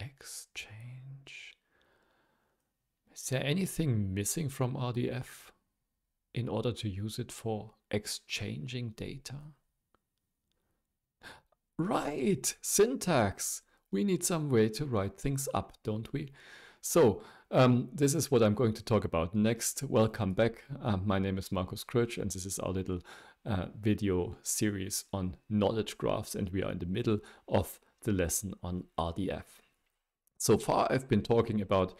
exchange. Is there anything missing from RDF in order to use it for exchanging data? Right, syntax. We need some way to write things up, don't we? So um, this is what I'm going to talk about next. Welcome back. Uh, my name is Markus Kirch and this is our little uh, video series on knowledge graphs and we are in the middle of the lesson on RDF. So far, I've been talking about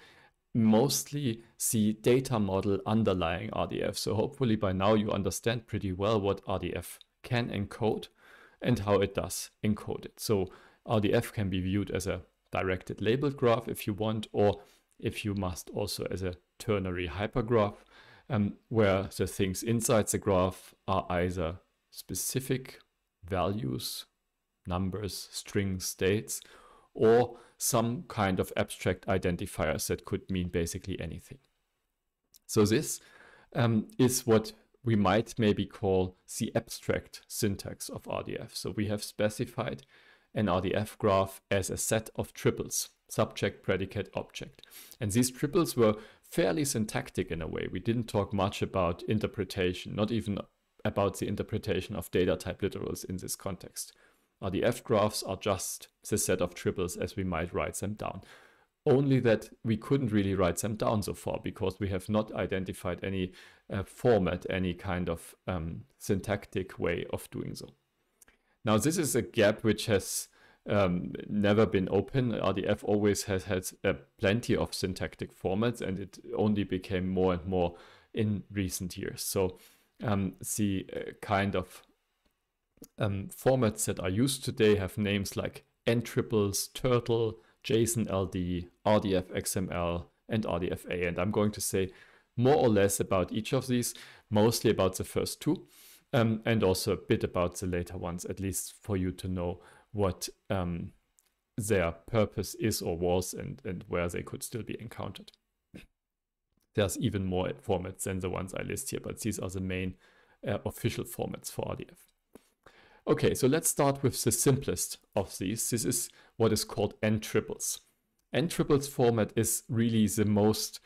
mostly the data model underlying RDF. So hopefully by now you understand pretty well what RDF can encode and how it does encode it. So RDF can be viewed as a directed labeled graph if you want, or if you must also as a ternary hypergraph, um, where the things inside the graph are either specific values, numbers, strings, states, or some kind of abstract identifiers that could mean basically anything. So this um, is what we might maybe call the abstract syntax of RDF. So we have specified an RDF graph as a set of triples, subject, predicate, object. And these triples were fairly syntactic in a way. We didn't talk much about interpretation, not even about the interpretation of data type literals in this context the F graphs are just the set of triples as we might write them down. Only that we couldn't really write them down so far because we have not identified any uh, format, any kind of um, syntactic way of doing so. Now this is a gap which has um, never been open. RDF always has had uh, plenty of syntactic formats and it only became more and more in recent years. So um, the uh, kind of um, formats that are used today have names like ntriples, turtle, JSON-LD, RDF-XML, and RDFA. And I'm going to say more or less about each of these, mostly about the first two, um, and also a bit about the later ones, at least for you to know what um, their purpose is or was and, and where they could still be encountered. There's even more formats than the ones I list here, but these are the main uh, official formats for RDF. Okay, so let's start with the simplest of these. This is what is called n-triples. N-triples format is really the most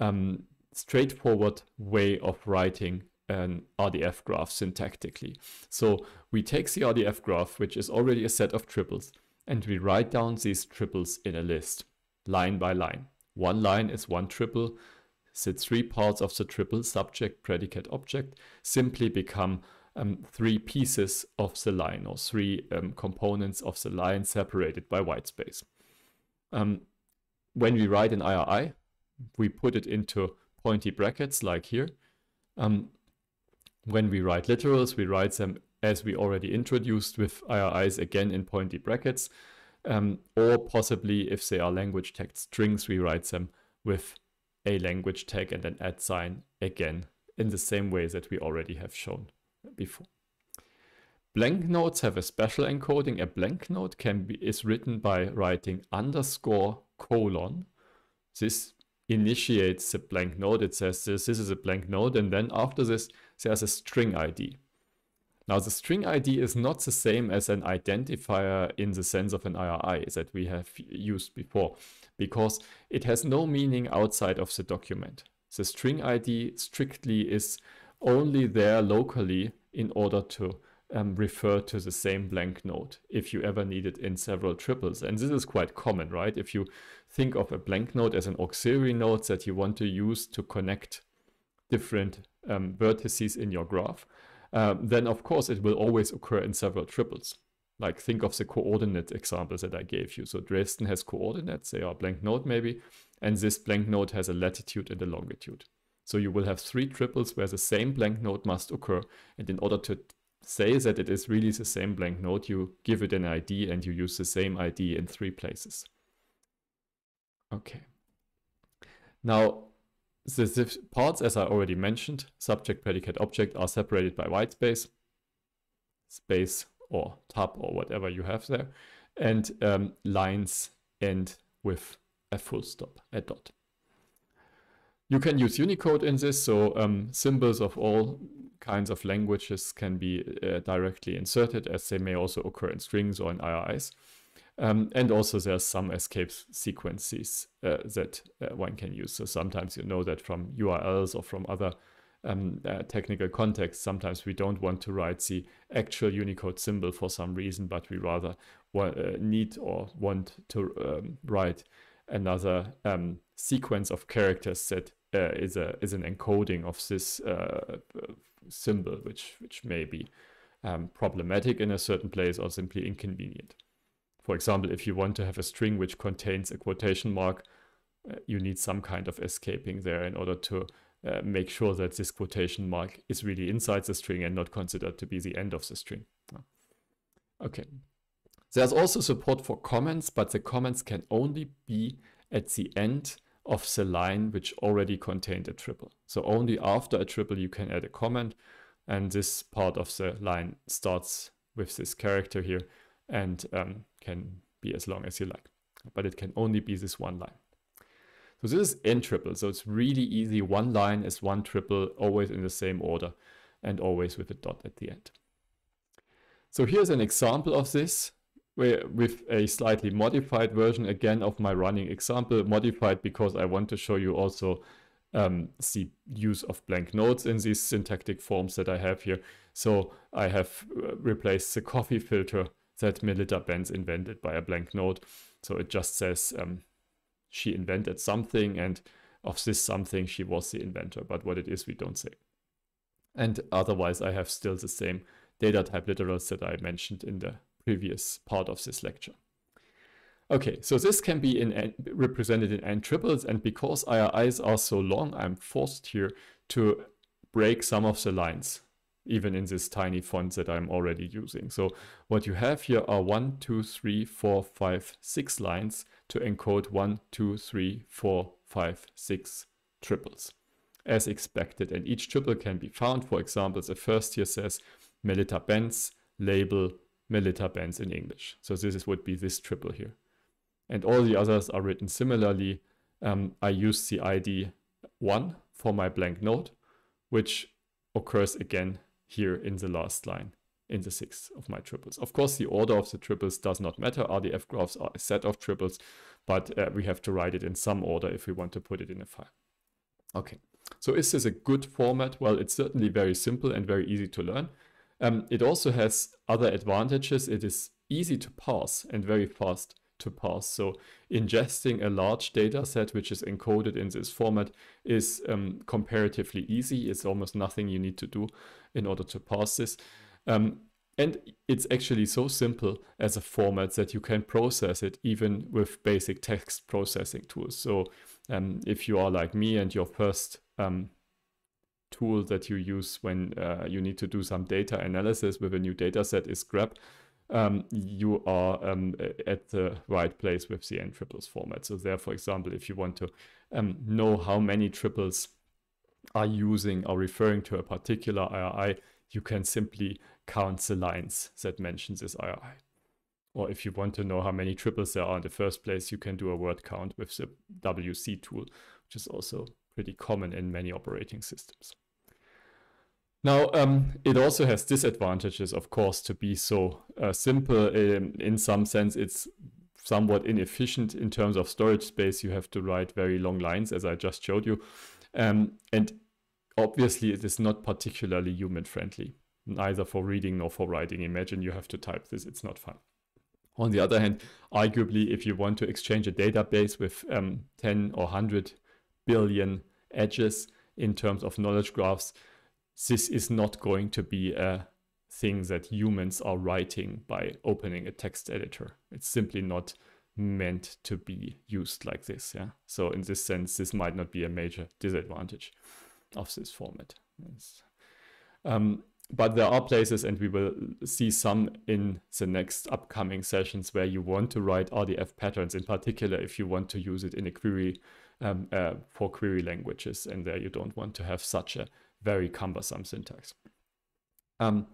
um, straightforward way of writing an RDF graph syntactically. So we take the RDF graph, which is already a set of triples, and we write down these triples in a list, line by line. One line is one triple. The three parts of the triple, subject, predicate, object, simply become um, three pieces of the line or three um, components of the line separated by white space. Um, when we write an IRI, we put it into pointy brackets like here. Um, when we write literals, we write them as we already introduced with IRIs again in pointy brackets. Um, or possibly if they are language text strings, we write them with a language tag and an at sign again in the same way that we already have shown before. Blank notes have a special encoding. A blank note can be is written by writing underscore colon. This initiates the blank node. It says this, this is a blank node. And then after this, there's a string ID. Now the string ID is not the same as an identifier in the sense of an IRI that we have used before, because it has no meaning outside of the document. The string ID strictly is only there locally in order to um, refer to the same blank node. if you ever need it in several triples. And this is quite common, right? If you think of a blank node as an auxiliary node that you want to use to connect different um, vertices in your graph, um, then of course it will always occur in several triples. Like think of the coordinate examples that I gave you. So Dresden has coordinates, they are blank node maybe, and this blank node has a latitude and a longitude. So you will have three triples where the same blank node must occur. And in order to say that it is really the same blank node, you give it an ID and you use the same ID in three places. Okay. Now, the parts, as I already mentioned, subject, predicate, object are separated by white space, space or tab or whatever you have there, and um, lines end with a full stop, a dot you can use Unicode in this, so um, symbols of all kinds of languages can be uh, directly inserted as they may also occur in strings or in IRIs. Um, and also there's some escape sequences uh, that uh, one can use. So sometimes you know that from URLs or from other um, uh, technical contexts, sometimes we don't want to write the actual Unicode symbol for some reason, but we rather uh, need or want to um, write another um, sequence of characters that uh, is a is an encoding of this uh, symbol, which which may be um, problematic in a certain place or simply inconvenient. For example, if you want to have a string which contains a quotation mark, uh, you need some kind of escaping there in order to uh, make sure that this quotation mark is really inside the string and not considered to be the end of the string. Okay. There's also support for comments, but the comments can only be at the end of the line which already contained a triple. So only after a triple you can add a comment and this part of the line starts with this character here and um, can be as long as you like. But it can only be this one line. So this is n triple, so it's really easy. One line is one triple, always in the same order and always with a dot at the end. So here's an example of this with a slightly modified version again of my running example, modified because I want to show you also um, the use of blank notes in these syntactic forms that I have here. So I have uh, replaced the coffee filter that Melita Benz invented by a blank note. So it just says um, she invented something and of this something she was the inventor, but what it is we don't say. And otherwise I have still the same data type literals that I mentioned in the previous part of this lecture. Okay, so this can be in n, represented in n triples, and because IRIs are so long, I'm forced here to break some of the lines, even in this tiny font that I'm already using. So what you have here are one, two, three, four, five, six lines to encode one, two, three, four, five, six triples, as expected. And each triple can be found. For example, the first here says Melita Benz, label Melita bands in English. So this is, would be this triple here. And all the others are written similarly. Um, I use the ID 1 for my blank node, which occurs again here in the last line in the sixth of my triples. Of course, the order of the triples does not matter. RDF graphs are a set of triples, but uh, we have to write it in some order if we want to put it in a file. Okay, so is this a good format? Well, it's certainly very simple and very easy to learn. Um, it also has other advantages. It is easy to parse and very fast to parse. So ingesting a large data set, which is encoded in this format, is um, comparatively easy. It's almost nothing you need to do in order to parse this. Um, and it's actually so simple as a format that you can process it even with basic text processing tools. So um, if you are like me and your first um, tool that you use when uh, you need to do some data analysis with a new data set is grep, um, you are um, at the right place with the n triples format. So there, for example, if you want to um, know how many triples are using or referring to a particular IRI, you can simply count the lines that mentions this IRI. Or if you want to know how many triples there are in the first place, you can do a word count with the WC tool, which is also pretty common in many operating systems. Now, um, it also has disadvantages, of course, to be so uh, simple. Um, in some sense, it's somewhat inefficient in terms of storage space. You have to write very long lines, as I just showed you. Um, and obviously, it is not particularly human friendly, neither for reading nor for writing. Imagine you have to type this, it's not fun. On the other hand, arguably, if you want to exchange a database with um, 10 or 100 billion edges in terms of knowledge graphs, this is not going to be a thing that humans are writing by opening a text editor. It's simply not meant to be used like this. Yeah. So in this sense, this might not be a major disadvantage of this format. Yes. Um, but there are places, and we will see some in the next upcoming sessions where you want to write RDF patterns, in particular if you want to use it in a query um, uh, for query languages, and there you don't want to have such a very cumbersome syntax. Um,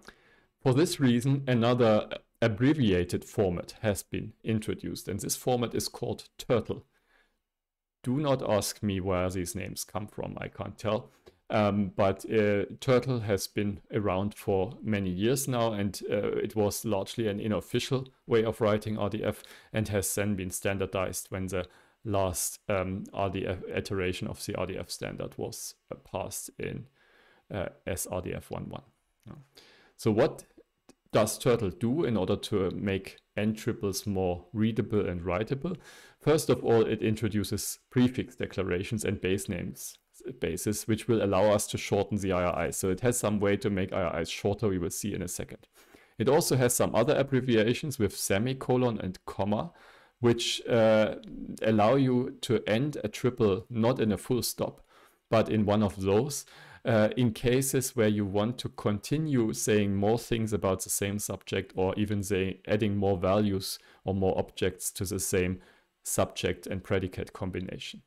for this reason, another abbreviated format has been introduced, and this format is called Turtle. Do not ask me where these names come from, I can't tell. Um, but uh, Turtle has been around for many years now, and uh, it was largely an unofficial way of writing RDF and has then been standardized when the last um, RDF iteration of the RDF standard was uh, passed in uh, rdf 11 So what does Turtle do in order to make n triples more readable and writable? First of all, it introduces prefix declarations and base names bases, which will allow us to shorten the IRIs. So it has some way to make IRIs shorter, we will see in a second. It also has some other abbreviations with semicolon and comma, which uh, allow you to end a triple not in a full stop, but in one of those uh, in cases where you want to continue saying more things about the same subject or even say adding more values or more objects to the same subject and predicate combination.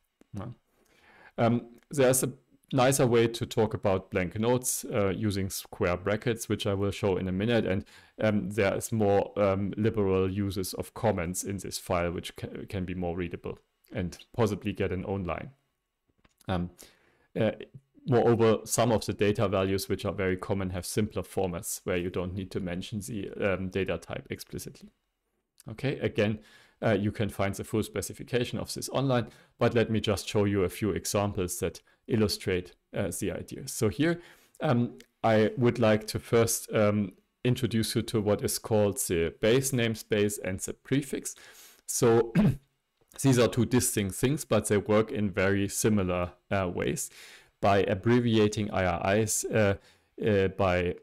Um, there's a nicer way to talk about blank notes uh, using square brackets, which I will show in a minute. And um, there is more um, liberal uses of comments in this file, which ca can be more readable and possibly get an own line. Um, uh, Moreover, some of the data values which are very common have simpler formats where you don't need to mention the um, data type explicitly. Okay, again, uh, you can find the full specification of this online, but let me just show you a few examples that illustrate uh, the idea. So here, um, I would like to first um, introduce you to what is called the base namespace and the prefix. So these are two distinct things, but they work in very similar uh, ways by abbreviating IRIs uh, uh, by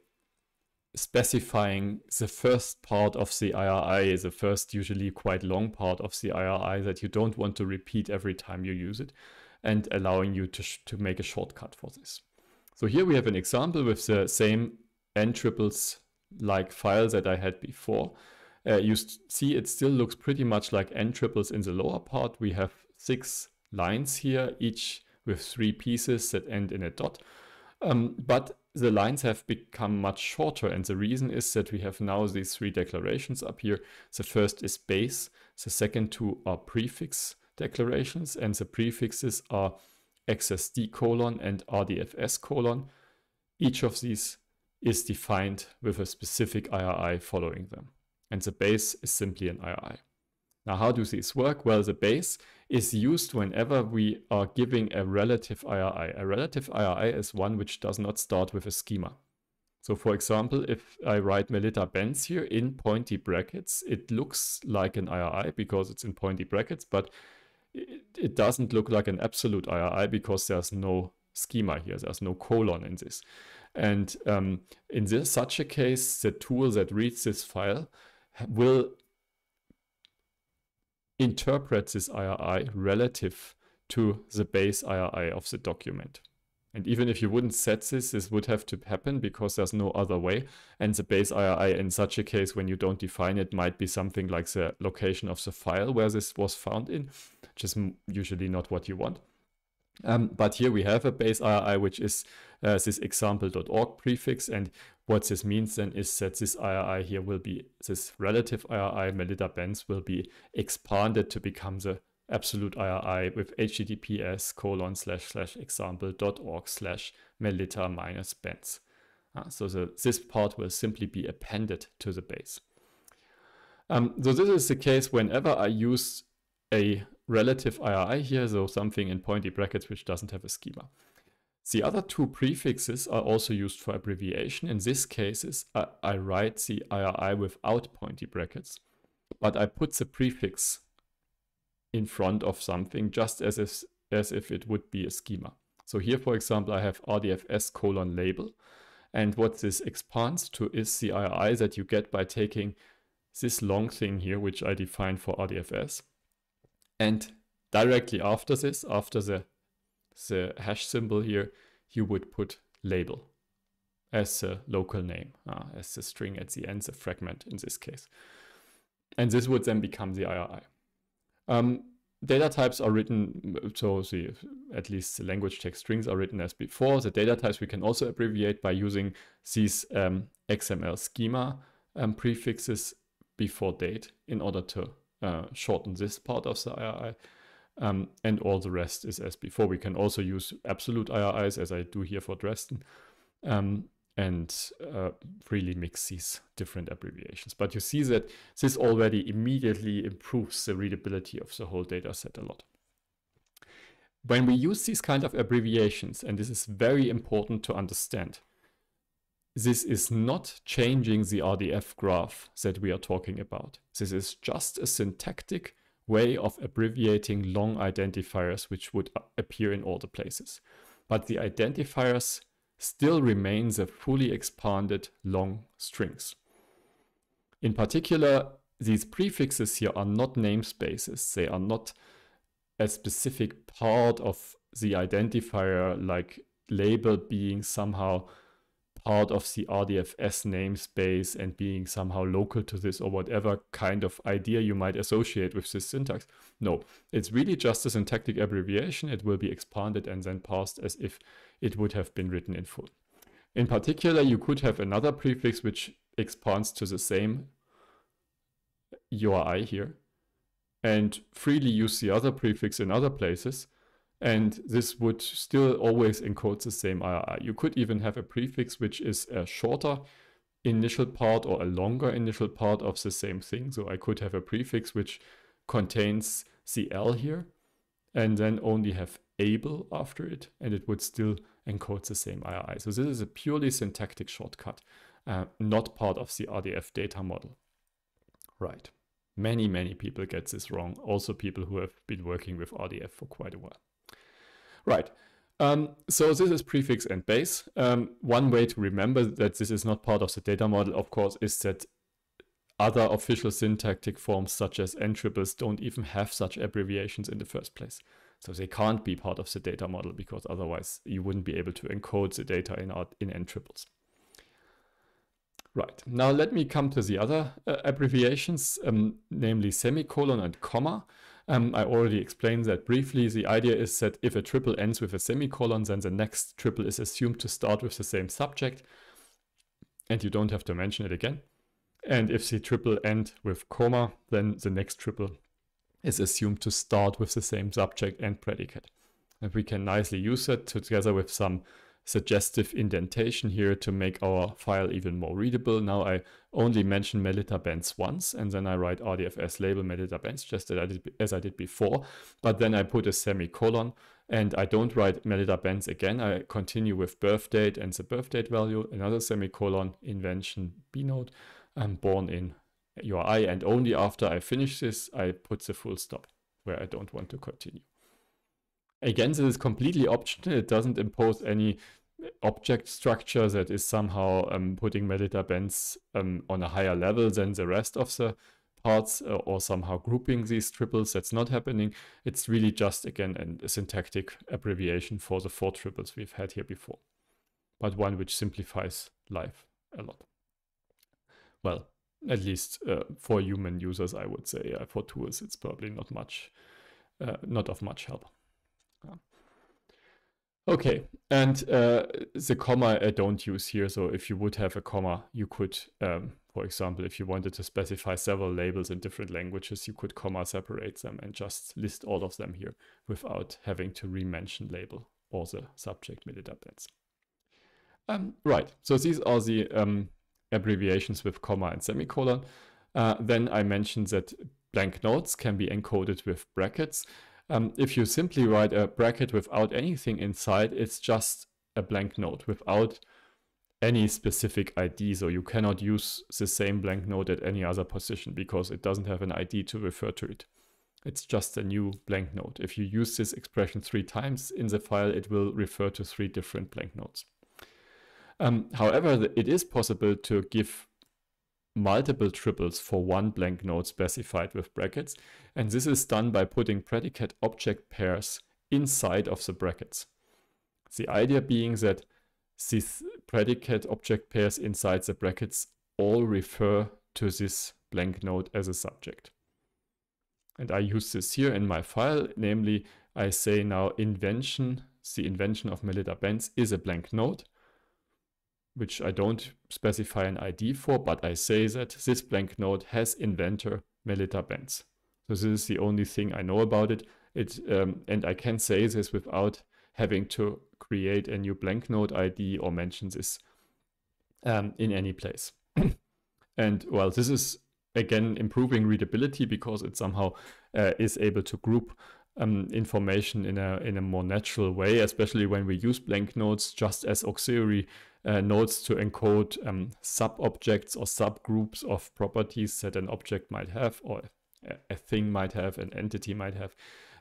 specifying the first part of the IRI, the first usually quite long part of the IRI that you don't want to repeat every time you use it and allowing you to, to make a shortcut for this. So here we have an example with the same n triples like file that I had before. Uh, you see it still looks pretty much like n triples in the lower part. We have six lines here, each with three pieces that end in a dot. Um, but the lines have become much shorter and the reason is that we have now these three declarations up here. The first is base, the second two are prefix declarations and the prefixes are XSD colon and RDFS colon. Each of these is defined with a specific IRI following them. And the base is simply an IRI. Now, how do these work? Well, the base is used whenever we are giving a relative IRI. A relative IRI is one which does not start with a schema. So for example, if I write Melita Benz here in pointy brackets, it looks like an IRI because it's in pointy brackets, but it, it doesn't look like an absolute IRI because there's no schema here. There's no colon in this. And um, in this, such a case, the tool that reads this file will interprets this IRI relative to the base IRI of the document. And even if you wouldn't set this, this would have to happen because there's no other way. And the base IRI in such a case, when you don't define it, might be something like the location of the file where this was found in, which is usually not what you want. Um, but here we have a base IRI, which is uh, this example.org prefix. And what this means then is that this IRI here will be, this relative IRI Melita Benz will be expanded to become the absolute IRI with https colon slash slash example.org slash Melita minus Benz. Uh, so the, this part will simply be appended to the base. Um, so this is the case whenever I use a relative IRI here, so something in pointy brackets which doesn't have a schema. The other two prefixes are also used for abbreviation. In this case, I, I write the IRI without pointy brackets, but I put the prefix in front of something just as if, as if it would be a schema. So here, for example, I have RDFS colon label. And what this expands to is the IRI that you get by taking this long thing here, which I define for RDFS, and directly after this, after the, the hash symbol here, you would put label as a local name, uh, as the string at the end, the fragment in this case. And this would then become the IRI. Um, data types are written, so the, at least the language text strings are written as before. The data types we can also abbreviate by using these um, XML schema um, prefixes before date in order to uh, shorten this part of the IRI. Um, and all the rest is as before. We can also use absolute IRIs as I do here for Dresden um, and uh, really mix these different abbreviations. But you see that this already immediately improves the readability of the whole data set a lot. When we use these kind of abbreviations, and this is very important to understand, this is not changing the RDF graph that we are talking about. This is just a syntactic way of abbreviating long identifiers which would appear in all the places. But the identifiers still remain the fully expanded long strings. In particular, these prefixes here are not namespaces. They are not a specific part of the identifier like label being somehow part of the RDFS namespace and being somehow local to this or whatever kind of idea you might associate with this syntax. No, it's really just a syntactic abbreviation. It will be expanded and then passed as if it would have been written in full. In particular, you could have another prefix which expands to the same URI here and freely use the other prefix in other places and this would still always encode the same IRR. You could even have a prefix which is a shorter initial part or a longer initial part of the same thing. So I could have a prefix which contains CL here and then only have able after it and it would still encode the same IRI. So this is a purely syntactic shortcut, uh, not part of the RDF data model. Right. Many, many people get this wrong. Also people who have been working with RDF for quite a while. Right. Um, so this is prefix and base. Um, one way to remember that this is not part of the data model, of course, is that other official syntactic forms such as entriples don't even have such abbreviations in the first place. So they can't be part of the data model because otherwise you wouldn't be able to encode the data in, our, in entriples. Right, now let me come to the other uh, abbreviations, um, namely semicolon and comma. Um, I already explained that briefly. The idea is that if a triple ends with a semicolon, then the next triple is assumed to start with the same subject, and you don't have to mention it again. And if the triple end with comma, then the next triple is assumed to start with the same subject and predicate. And we can nicely use it together with some suggestive indentation here to make our file even more readable. Now I only mention Melita bands once, and then I write RDFS label Melita bands just as I did, as I did before, but then I put a semicolon and I don't write Melita bands again. I continue with birth date and the birth date value, another semicolon, invention B node, I'm born in UI and only after I finish this, I put the full stop where I don't want to continue. Again, this is completely optional. It doesn't impose any object structure that is somehow um, putting metadata bands um, on a higher level than the rest of the parts uh, or somehow grouping these triples. That's not happening. It's really just, again, a syntactic abbreviation for the four triples we've had here before, but one which simplifies life a lot. Well, at least uh, for human users, I would say. Uh, for tools, it's probably not much, uh, not of much help. Okay, and uh, the comma I uh, don't use here. So if you would have a comma, you could, um, for example, if you wanted to specify several labels in different languages, you could comma separate them and just list all of them here without having to re-mention label or the subject metadata. Um, right, so these are the um, abbreviations with comma and semicolon. Uh, then I mentioned that blank notes can be encoded with brackets. Um, if you simply write a bracket without anything inside, it's just a blank note without any specific ID. So you cannot use the same blank note at any other position because it doesn't have an ID to refer to it. It's just a new blank note. If you use this expression three times in the file, it will refer to three different blank notes. Um, however, it is possible to give multiple triples for one blank node specified with brackets. And this is done by putting predicate object pairs inside of the brackets. The idea being that these predicate object pairs inside the brackets all refer to this blank node as a subject. And I use this here in my file, namely I say now invention, the invention of Melita Benz is a blank node which I don't specify an ID for, but I say that this blank node has inventor Melita Benz. So this is the only thing I know about it. It um, And I can say this without having to create a new blank node ID or mention this um, in any place. and well, this is again improving readability because it somehow uh, is able to group um, information in a in a more natural way, especially when we use blank nodes just as auxiliary uh, nodes to encode um, sub-objects or subgroups of properties that an object might have or a thing might have, an entity might have,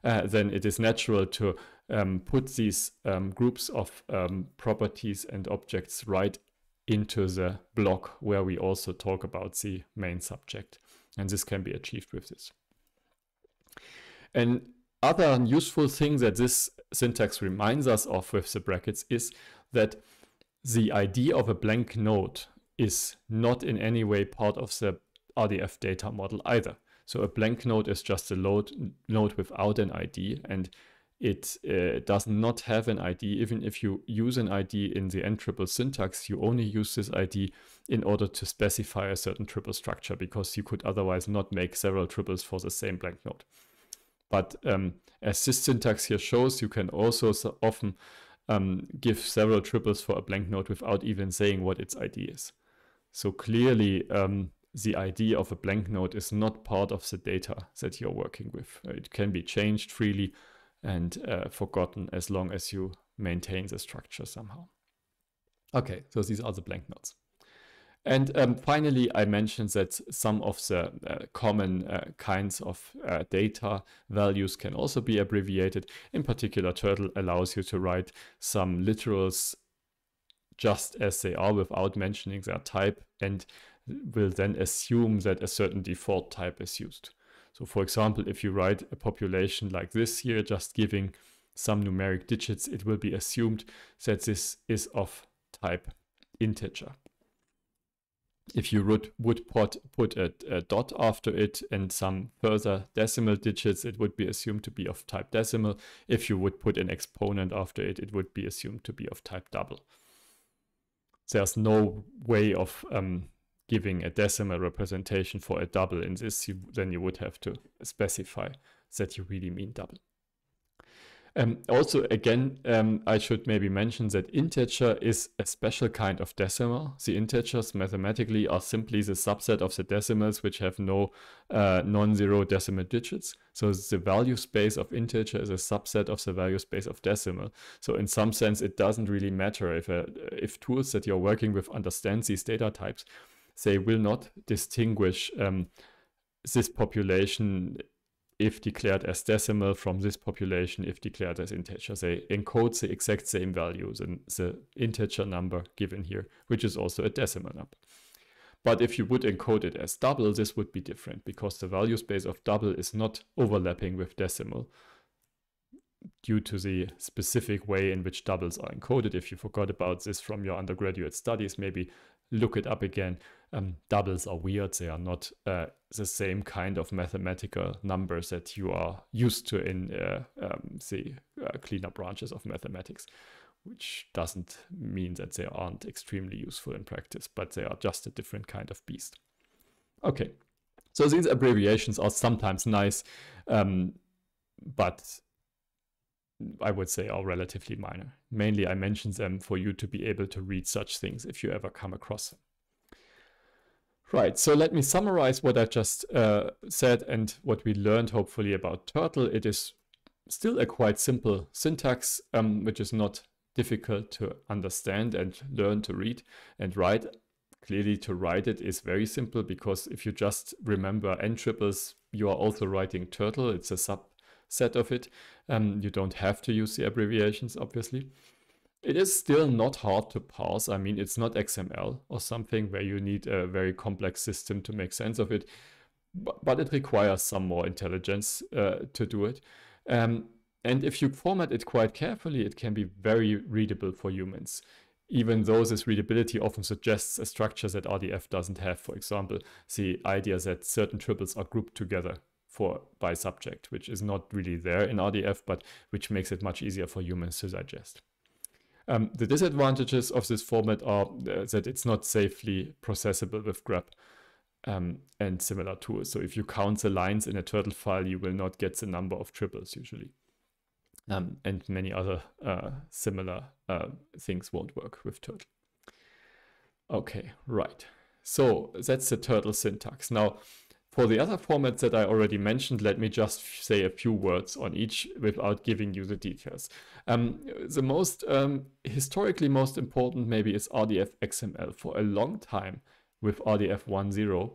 uh, then it is natural to um, put these um, groups of um, properties and objects right into the block where we also talk about the main subject. And this can be achieved with this. And other useful thing that this syntax reminds us of with the brackets is that the ID of a blank node is not in any way part of the RDF data model either. So a blank node is just a load, node without an ID and it uh, does not have an ID. Even if you use an ID in the n triple syntax, you only use this ID in order to specify a certain triple structure because you could otherwise not make several triples for the same blank node. But um, as this syntax here shows, you can also so often um, give several triples for a blank node without even saying what its ID is. So clearly, um, the ID of a blank node is not part of the data that you're working with. It can be changed freely and uh, forgotten as long as you maintain the structure somehow. Okay, so these are the blank nodes. And um, finally, I mentioned that some of the uh, common uh, kinds of uh, data values can also be abbreviated. In particular, Turtle allows you to write some literals just as they are without mentioning their type and will then assume that a certain default type is used. So for example, if you write a population like this here, just giving some numeric digits, it will be assumed that this is of type integer if you would, would put, put a, a, dot after it and some further decimal digits, it would be assumed to be of type decimal. If you would put an exponent after it, it would be assumed to be of type double. There's no way of um, giving a decimal representation for a double in this, you, then you would have to specify that you really mean double. Um, also, again, um, I should maybe mention that integer is a special kind of decimal. The integers mathematically are simply the subset of the decimals which have no uh, non-zero decimal digits. So the value space of integer is a subset of the value space of decimal. So in some sense, it doesn't really matter if, uh, if tools that you're working with understand these data types, they will not distinguish um, this population if declared as decimal from this population, if declared as integer. They encode the exact same value, the, the integer number given here, which is also a decimal number. But if you would encode it as double, this would be different because the value space of double is not overlapping with decimal due to the specific way in which doubles are encoded. If you forgot about this from your undergraduate studies, maybe look it up again um, doubles are weird. They are not uh, the same kind of mathematical numbers that you are used to in uh, um, the uh, cleaner branches of mathematics, which doesn't mean that they aren't extremely useful in practice, but they are just a different kind of beast. Okay, so these abbreviations are sometimes nice, um, but I would say are relatively minor. Mainly, I mention them for you to be able to read such things if you ever come across them. Right, so let me summarize what I just uh, said and what we learned hopefully about Turtle. It is still a quite simple syntax, um, which is not difficult to understand and learn to read and write. Clearly to write it is very simple because if you just remember n triples, you are also writing turtle. It's a subset of it. Um, you don't have to use the abbreviations, obviously it is still not hard to parse. I mean, it's not XML or something where you need a very complex system to make sense of it, but, but it requires some more intelligence uh, to do it. Um, and if you format it quite carefully, it can be very readable for humans, even though this readability often suggests a structure that RDF doesn't have. For example, the idea that certain triples are grouped together for by subject, which is not really there in RDF, but which makes it much easier for humans to digest. Um, the disadvantages of this format are uh, that it's not safely processable with grep um, and similar tools. So if you count the lines in a turtle file, you will not get the number of triples usually. Um, and many other uh, similar uh, things won't work with turtle. Okay, right. So that's the turtle syntax. Now, for the other formats that I already mentioned, let me just say a few words on each without giving you the details. Um, the most um, historically most important maybe is RDF XML. For a long time with RDF 1.0,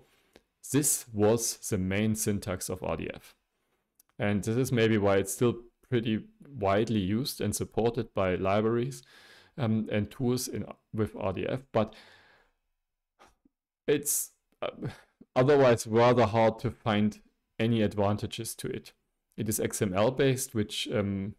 this was the main syntax of RDF. And this is maybe why it's still pretty widely used and supported by libraries um, and tools in with RDF, but it's... Uh, otherwise rather hard to find any advantages to it. It is XML based, which um,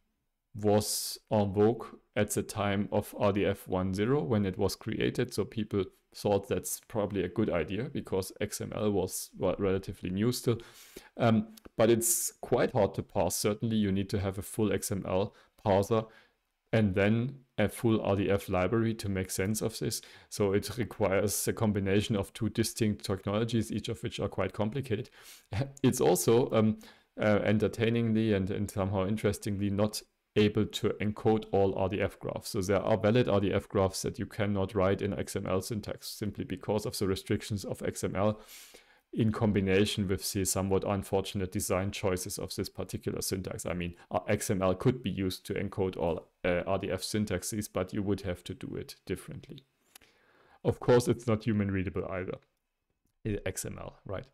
was en vogue at the time of RDF 1.0 when it was created. So people thought that's probably a good idea because XML was relatively new still. Um, but it's quite hard to parse. Certainly you need to have a full XML parser and then a full RDF library to make sense of this. So it requires a combination of two distinct technologies, each of which are quite complicated. It's also um, uh, entertainingly and, and somehow interestingly not able to encode all RDF graphs. So there are valid RDF graphs that you cannot write in XML syntax simply because of the restrictions of XML in combination with the somewhat unfortunate design choices of this particular syntax. I mean, uh, XML could be used to encode all uh, RDF syntaxes, but you would have to do it differently. Of course, it's not human readable either. XML, right?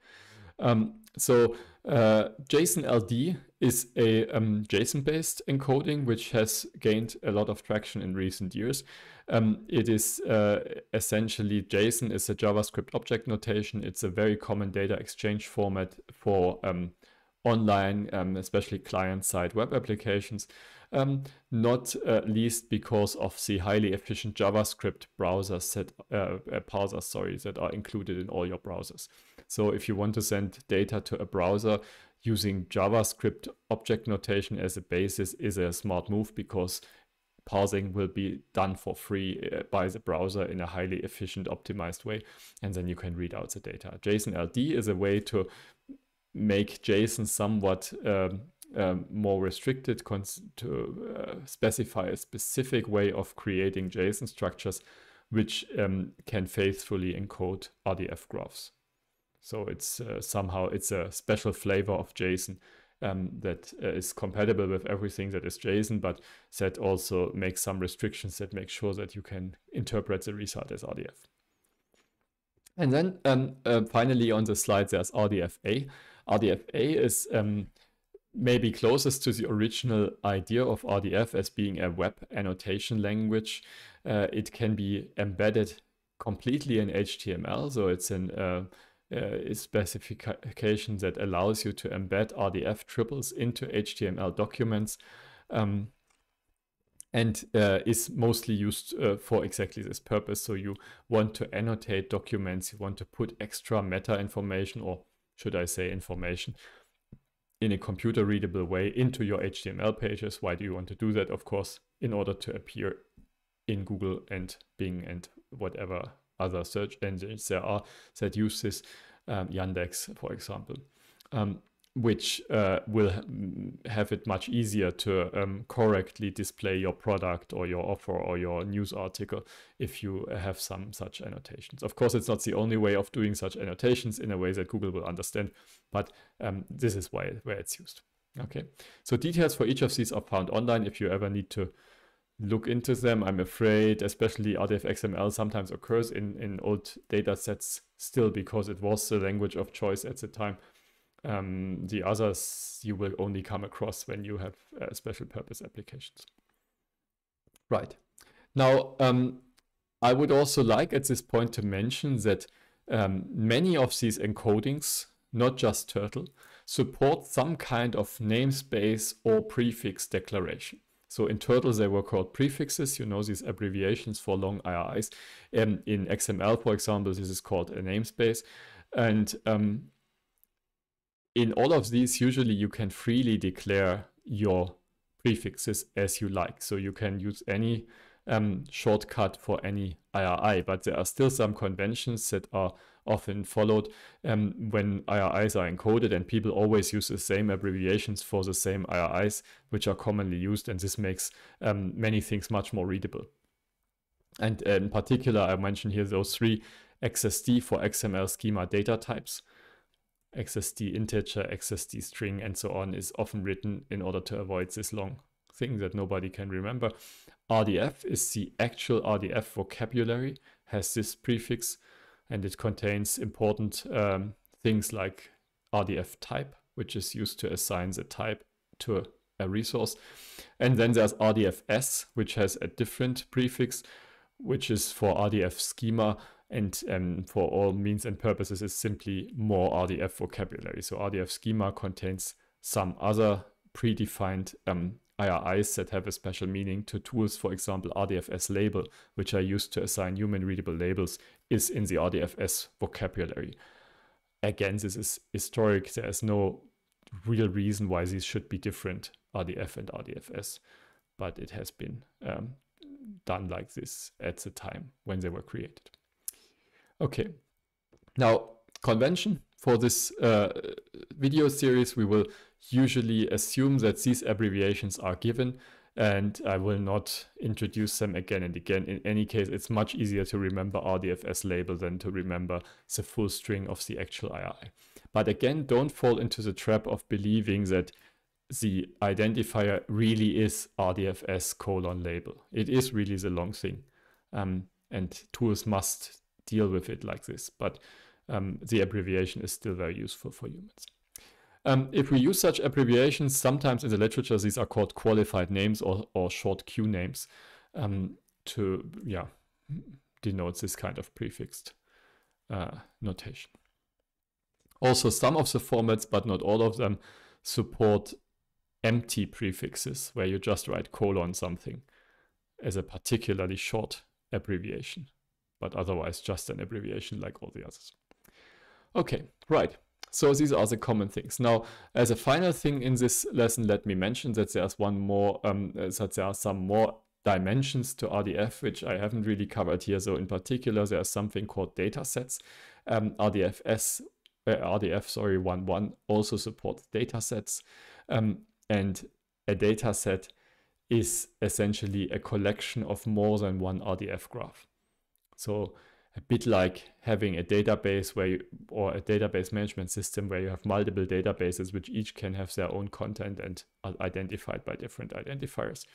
Um, so uh, JSON-LD is a um, JSON-based encoding, which has gained a lot of traction in recent years. Um, it is uh, essentially JSON is a JavaScript object notation. It's a very common data exchange format for um, online, um, especially client-side web applications, um, not uh, least because of the highly efficient JavaScript browsers that, uh, uh parsers, sorry, that are included in all your browsers. So if you want to send data to a browser, using JavaScript object notation as a basis is a smart move because parsing will be done for free uh, by the browser in a highly efficient, optimized way. And then you can read out the data. JSON-LD is a way to make JSON somewhat um, um, more restricted to uh, specify a specific way of creating JSON structures which um, can faithfully encode RDF graphs. So it's uh, somehow it's a special flavor of JSON um, that uh, is compatible with everything that is JSON, but that also makes some restrictions that make sure that you can interpret the result as RDF. And then um, uh, finally on the slide, there's RDFA. RDFA is um, maybe closest to the original idea of RDF as being a web annotation language. Uh, it can be embedded completely in HTML, so it's an uh, uh, specification that allows you to embed RDF triples into HTML documents um, and uh, is mostly used uh, for exactly this purpose. So you want to annotate documents, you want to put extra meta information or should I say information in a computer readable way into your HTML pages. Why do you want to do that? Of course, in order to appear in Google and Bing and whatever other search engines. There are that use this um, Yandex, for example. Um, which uh, will have it much easier to um, correctly display your product or your offer or your news article if you have some such annotations. Of course, it's not the only way of doing such annotations in a way that Google will understand, but um, this is why where it's used. Okay, so details for each of these are found online if you ever need to look into them. I'm afraid, especially RDF XML sometimes occurs in, in old data sets still because it was the language of choice at the time. Um, the others you will only come across when you have uh, special purpose applications. Right. Now, um, I would also like at this point to mention that um, many of these encodings, not just turtle, support some kind of namespace or prefix declaration. So in Turtle, they were called prefixes, you know, these abbreviations for long IRIs. Um, in XML, for example, this is called a namespace. And um, in all of these, usually you can freely declare your prefixes as you like. So you can use any um, shortcut for any IRI, but there are still some conventions that are often followed um, when IRIs are encoded and people always use the same abbreviations for the same IRIs which are commonly used and this makes um, many things much more readable. And uh, in particular, I mentioned here those three XSD for XML schema data types. XSD integer, XSD string, and so on is often written in order to avoid this long thing that nobody can remember. RDF is the actual RDF vocabulary, has this prefix and it contains important um, things like RDF type, which is used to assign the type to a, a resource. And then there's RDFS, which has a different prefix, which is for RDF schema. And um, for all means and purposes, is simply more RDF vocabulary. So RDF schema contains some other predefined um, IRIs that have a special meaning to tools, for example, RDFS label, which are used to assign human readable labels, is in the RDFS vocabulary. Again, this is historic. There is no real reason why these should be different, RDF and RDFS, but it has been um, done like this at the time when they were created. Okay, now convention for this uh, video series, we will usually assume that these abbreviations are given and I will not introduce them again and again. In any case, it's much easier to remember RDFS label than to remember the full string of the actual II. But again, don't fall into the trap of believing that the identifier really is RDFS colon label. It is really the long thing. Um, and tools must deal with it like this. But um, the abbreviation is still very useful for humans. Um, if we use such abbreviations, sometimes in the literature these are called qualified names or, or short Q names um, to yeah denote this kind of prefixed uh, notation. Also, some of the formats, but not all of them, support empty prefixes where you just write colon something as a particularly short abbreviation, but otherwise just an abbreviation like all the others. Okay, right. So these are the common things. Now, as a final thing in this lesson, let me mention that there's one more, um, uh, that there are some more dimensions to RDF, which I haven't really covered here. So in particular, there's something called data sets. Um, RDFS, uh, RDF, sorry, 1.1 also supports data sets. Um, and a data set is essentially a collection of more than one RDF graph. So a bit like having a database where you, or a database management system where you have multiple databases which each can have their own content and are identified by different identifiers.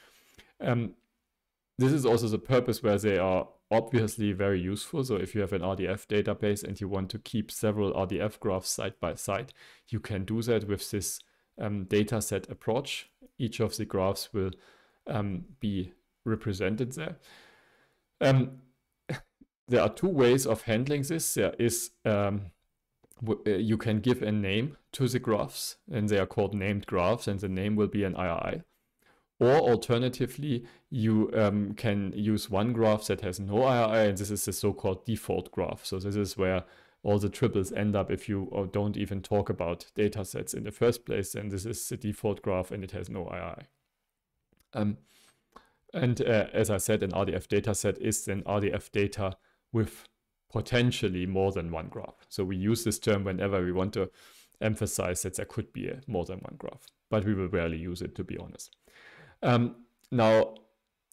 Um, this is also the purpose where they are obviously very useful. So if you have an RDF database and you want to keep several RDF graphs side by side, you can do that with this um, data set approach. Each of the graphs will um, be represented there. Um, there are two ways of handling this. There is um, uh, you can give a name to the graphs, and they are called named graphs, and the name will be an IRI. Or alternatively, you um, can use one graph that has no IRI, and this is the so-called default graph. So this is where all the triples end up if you uh, don't even talk about data sets in the first place, then this is the default graph and it has no IRI. Um, and uh, as I said, an RDF dataset is an RDF data with potentially more than one graph. So we use this term whenever we want to emphasize that there could be more than one graph, but we will rarely use it to be honest. Um, now,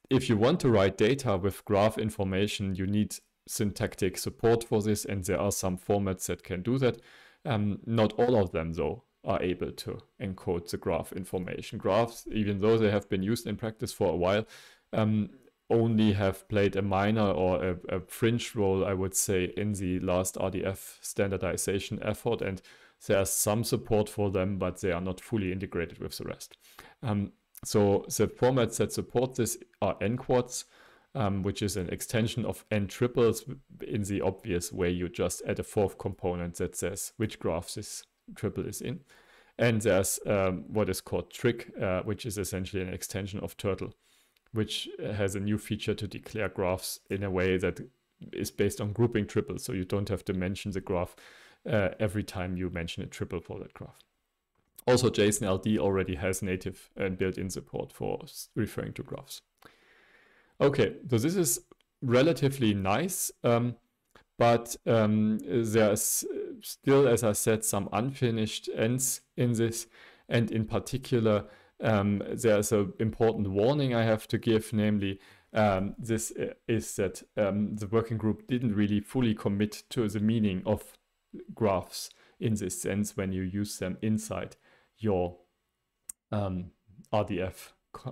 if you want to write data with graph information, you need syntactic support for this, and there are some formats that can do that. Um, not all of them, though, are able to encode the graph information. Graphs, even though they have been used in practice for a while, um, only have played a minor or a, a, fringe role, I would say, in the last RDF standardization effort. And there's some support for them, but they are not fully integrated with the rest. Um, so the formats that support this are nquads, um, which is an extension of n triples in the obvious way. You just add a fourth component that says which graph this triple is in. And there's um, what is called trick, uh, which is essentially an extension of turtle which uh, has a new feature to declare graphs in a way that is based on grouping triples. So you don't have to mention the graph uh, every time you mention a triple for that graph. Also, JSON LD already has native and built-in support for referring to graphs. Okay, so this is relatively nice, um, but um, there's uh, still, as I said, some unfinished ends in this. And in particular, um, there's an important warning I have to give, namely um, this uh, is that um, the working group didn't really fully commit to the meaning of graphs in this sense when you use them inside your um, RDF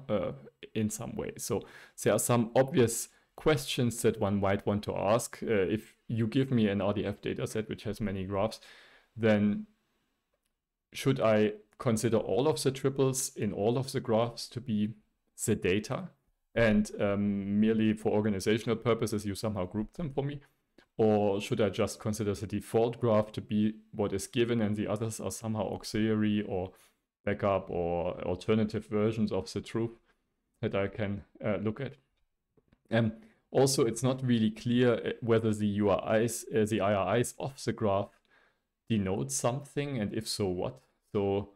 uh, in some way. So there are some obvious questions that one might want to ask. Uh, if you give me an RDF dataset which has many graphs, then should I consider all of the triples in all of the graphs to be the data and um, merely for organizational purposes you somehow group them for me? Or should I just consider the default graph to be what is given and the others are somehow auxiliary or backup or alternative versions of the truth that I can uh, look at? Um, also, it's not really clear uh, whether the URIs, uh, the IRIs of the graph denote something and if so, what. So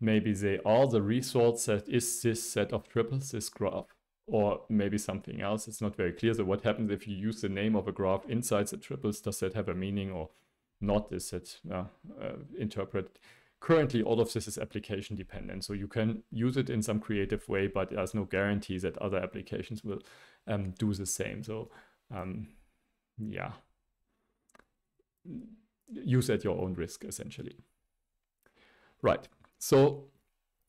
Maybe they are the resource that is this set of triples, this graph, or maybe something else. It's not very clear. So what happens if you use the name of a graph inside the triples? Does that have a meaning or not? Is that uh, uh, interpreted? Currently, all of this is application dependent. So you can use it in some creative way, but there's no guarantee that other applications will um, do the same. So um, yeah, use at your own risk, essentially. Right. So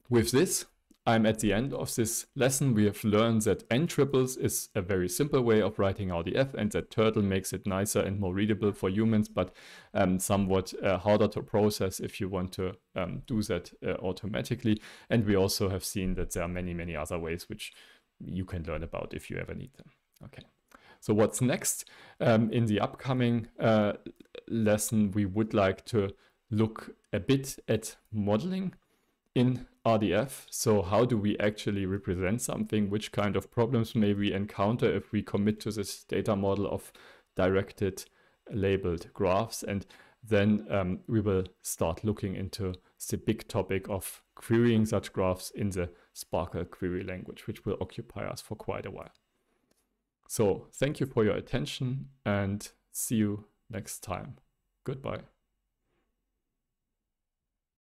with this, I'm at the end of this lesson. We have learned that n triples is a very simple way of writing RDF and that Turtle makes it nicer and more readable for humans, but um, somewhat uh, harder to process if you want to um, do that uh, automatically. And we also have seen that there are many, many other ways which you can learn about if you ever need them. Okay. So what's next? Um, in the upcoming uh, lesson, we would like to look a bit at modeling in RDF. So how do we actually represent something? Which kind of problems may we encounter if we commit to this data model of directed labeled graphs? And then um, we will start looking into the big topic of querying such graphs in the Sparkle query language, which will occupy us for quite a while. So thank you for your attention and see you next time. Goodbye.